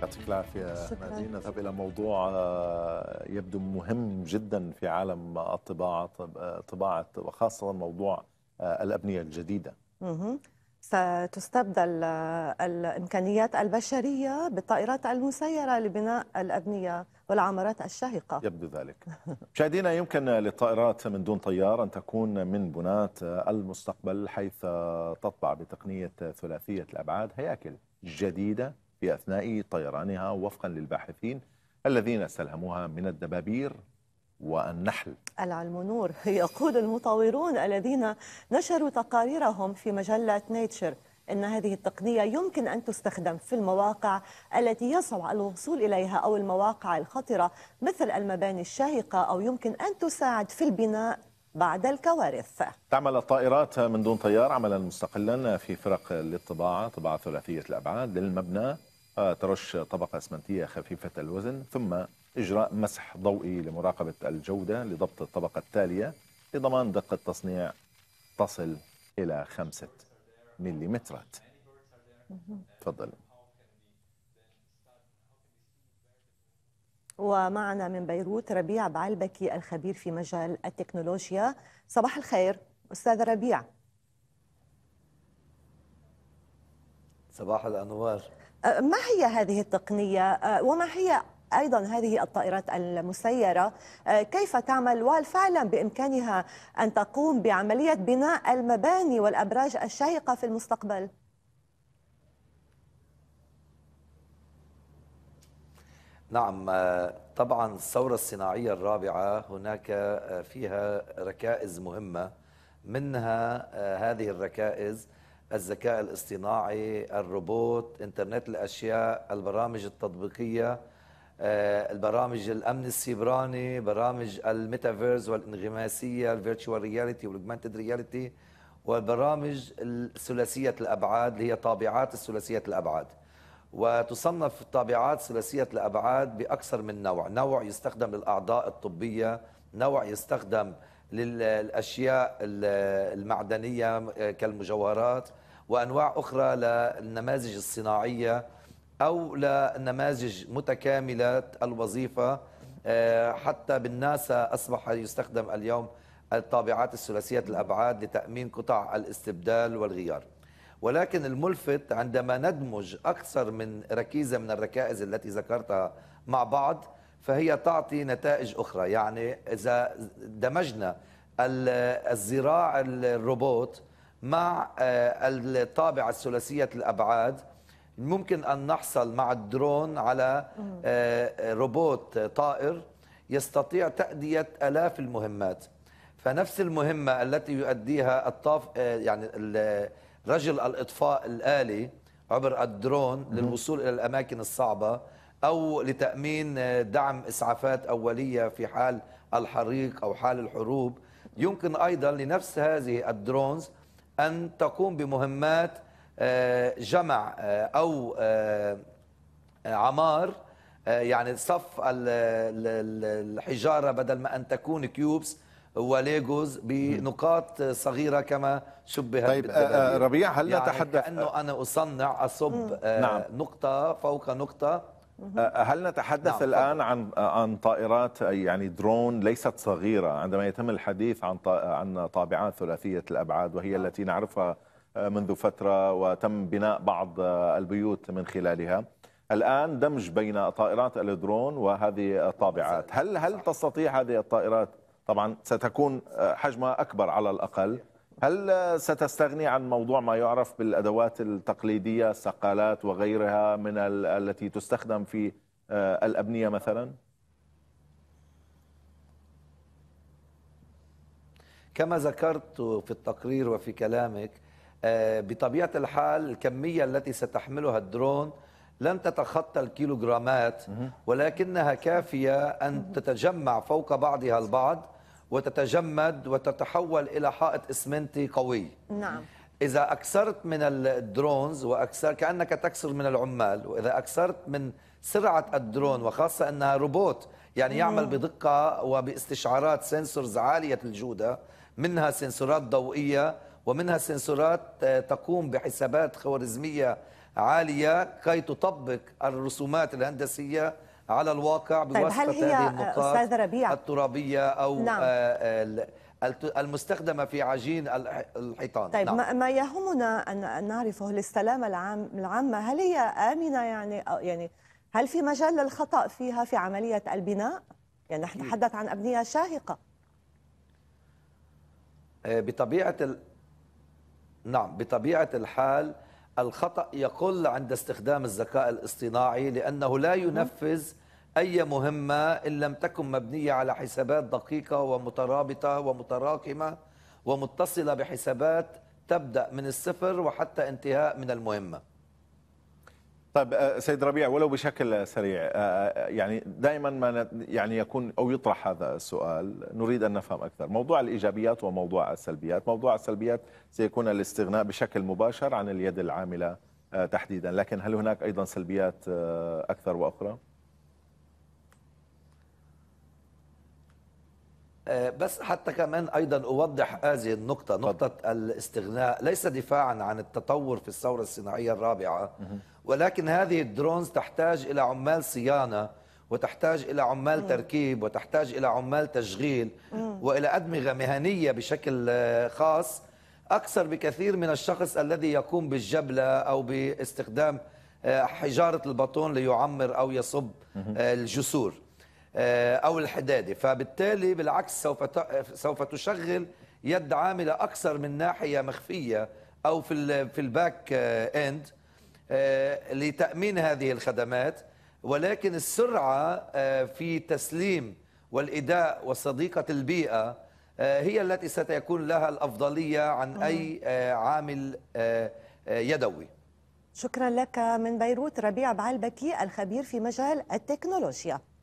يعطيك العافية نادين نذهب إلى موضوع آه، يبدو مهم جدا في عالم الطباعة آه، طباعة وخاصة موضوع آه، الأبنية الجديدة ستستبدل الإمكانيات البشرية بالطائرات المسيرة لبناء الأبنية والعمارات الشاهقة يبدو ذلك مشاهدينا يمكن للطائرات من دون طيار أن تكون من بنات المستقبل حيث تطبع بتقنية ثلاثية الأبعاد هياكل جديدة في أثناء طيرانها وفقا للباحثين الذين استلهموها من الدبابير والنحل العلم نور يقول المطورون الذين نشروا تقاريرهم في مجلة نيتشر أن هذه التقنية يمكن أن تستخدم في المواقع التي يصعب الوصول إليها أو المواقع الخطرة مثل المباني الشاهقة أو يمكن أن تساعد في البناء بعد الكوارث تعمل الطائرات من دون طيار عملا مستقلا في فرق للطباعة طباعة ثلاثية الأبعاد للمبنى ترش طبقة أسمنتية خفيفة الوزن ثم إجراء مسح ضوئي لمراقبة الجودة لضبط الطبقة التالية لضمان دقة تصنيع تصل إلى خمسة مليمترات تفضل ومعنا من بيروت ربيع بعلبكي الخبير في مجال التكنولوجيا صباح الخير أستاذ ربيع صباح الأنوار أه، ما هي هذه التقنية أه، وما هي أيضا هذه الطائرات المسيرة آه، كيف تعمل وهل فعلا بإمكانها أن تقوم بعملية بناء المباني والأبراج الشاهقة في المستقبل؟ نعم آه، طبعا الثورة الصناعية الرابعة هناك آه، فيها ركائز مهمة منها هذه الركائز الذكاء الاصطناعي الروبوت انترنت الأشياء البرامج التطبيقية آه، البرامج الامن السيبراني برامج الميتافيرس والانغماسيه الفيرتشوال رياليتي والاوجمانتد رياليتي والبرامج الثلاثيه الابعاد اللي هي طابعات الثلاثيه الابعاد وتصنف الطابعات ثلاثيه الابعاد باكثر من نوع نوع يستخدم للاعضاء الطبيه نوع يستخدم للاشياء المعدنيه آه، كالمجوهرات وانواع اخرى للنماذج الصناعيه أو لنماذج متكاملة الوظيفة آه، حتى بالناسا أصبح يستخدم اليوم الطابعات الثلاثية الأبعاد لتأمين قطع الاستبدال والغيار ولكن الملفت عندما ندمج أكثر من ركيزة من الركائز التي ذكرتها مع بعض فهي تعطي نتائج أخرى يعني إذا دمجنا الزراع الروبوت مع آه، الطابعة الثلاثية الأبعاد ممكن أن نحصل مع الدرون على آه، آه، روبوت طائر يستطيع تأدية ألاف المهمات فنفس المهمة التي يؤديها الطاف آه، يعني رجل الإطفاء الآلي عبر الدرون للوصول إلى الأماكن الصعبة أو لتأمين دعم إسعافات أولية في حال الحريق أو حال الحروب يمكن أيضا لنفس هذه الدرونز أن تقوم بمهمات آه، جمع آه، او آه، عمار يعني صف الحجاره بدل ما ان تكون كيوبس وليجوز بنقاط صغيره كما شبهت طيب ربيع هل يعني نتحدث كانه انا اصنع اصب نعم. نقطه فوق نقطه هل نتحدث نعم الان عن عن طائرات يعني درون ليست صغيره عندما يتم الحديث عن عن طابعات ثلاثيه الابعاد وهي نعم. التي نعرفها منذ فترة وتم بناء بعض البيوت من خلالها الآن دمج بين طائرات الدرون وهذه الطابعات هل هل تستطيع هذه الطائرات طبعا ستكون حجمها أكبر على الأقل هل ستستغني عن موضوع ما يعرف بالأدوات التقليدية السقالات وغيرها من التي تستخدم في آه، الأبنية مثلا؟ كما ذكرت في التقرير وفي كلامك آه، بطبيعة الحال الكمية التي ستحملها الدرون لن تتخطى الكيلوغرامات ولكنها كافية أن تتجمع فوق بعضها البعض وتتجمد وتتحول إلى حائط إسمنتي قوي نعم إذا أكثرت من الدرونز وأكثر كأنك تكسر من العمال وإذا أكثرت من سرعة الدرون وخاصة أنها روبوت يعني يعمل بدقة وباستشعارات سنسورز عالية الجودة منها سنسورات ضوئية ومنها سنسورات آه، تقوم بحسابات خوارزمية عالية كي تطبق الرسومات الهندسية على الواقع طيب، بواسطة طيب هل هي هذه آه، النقاط الترابية أو نعم. آه، المستخدمة في عجين الحيطان طيب نعم. ما يهمنا أن نعرفه للسلامة العام العامة هل هي آمنة يعني يعني هل في مجال للخطأ فيها في عملية البناء؟ يعني نحن نتحدث عن أبنية شاهقة بطبيعة نعم بطبيعة الحال الخطأ يقل عند استخدام الذكاء الاصطناعي لأنه لا ينفذ أي مهمة إن لم تكن مبنية على حسابات دقيقة ومترابطة ومتراكمة ومتصلة بحسابات تبدأ من الصفر وحتى انتهاء من المهمة طيب آه، سيد ربيع ولو بشكل سريع آه، آه، يعني دائما ما يعني يكون او يطرح هذا السؤال نريد ان نفهم اكثر موضوع الايجابيات وموضوع السلبيات موضوع السلبيات سيكون الاستغناء بشكل مباشر عن اليد العامله تحديدا لكن هل هناك ايضا سلبيات اكثر واخرى آه، بس حتى كمان ايضا اوضح هذه النقطه نقطه الاستغناء ليس دفاعا عن التطور في الثوره الصناعيه الرابعه ولكن هذه الدرونز تحتاج الى عمال صيانه وتحتاج الى عمال تركيب وتحتاج الى عمال تشغيل والى ادمغه مهنيه بشكل آه، خاص اكثر بكثير من الشخص الذي يقوم بالجبله او باستخدام آه، حجاره البطون ليعمر او يصب الجسور آه، او الحداده فبالتالي بالعكس سوف سوف تشغل يد عامله اكثر من ناحيه مخفيه او في في الباك اند آه، آه، لتامين هذه الخدمات ولكن السرعه في تسليم والاداء وصديقه البيئه هي التي ستكون لها الافضليه عن اي عامل يدوي شكرا لك من بيروت ربيع بعلبكي الخبير في مجال التكنولوجيا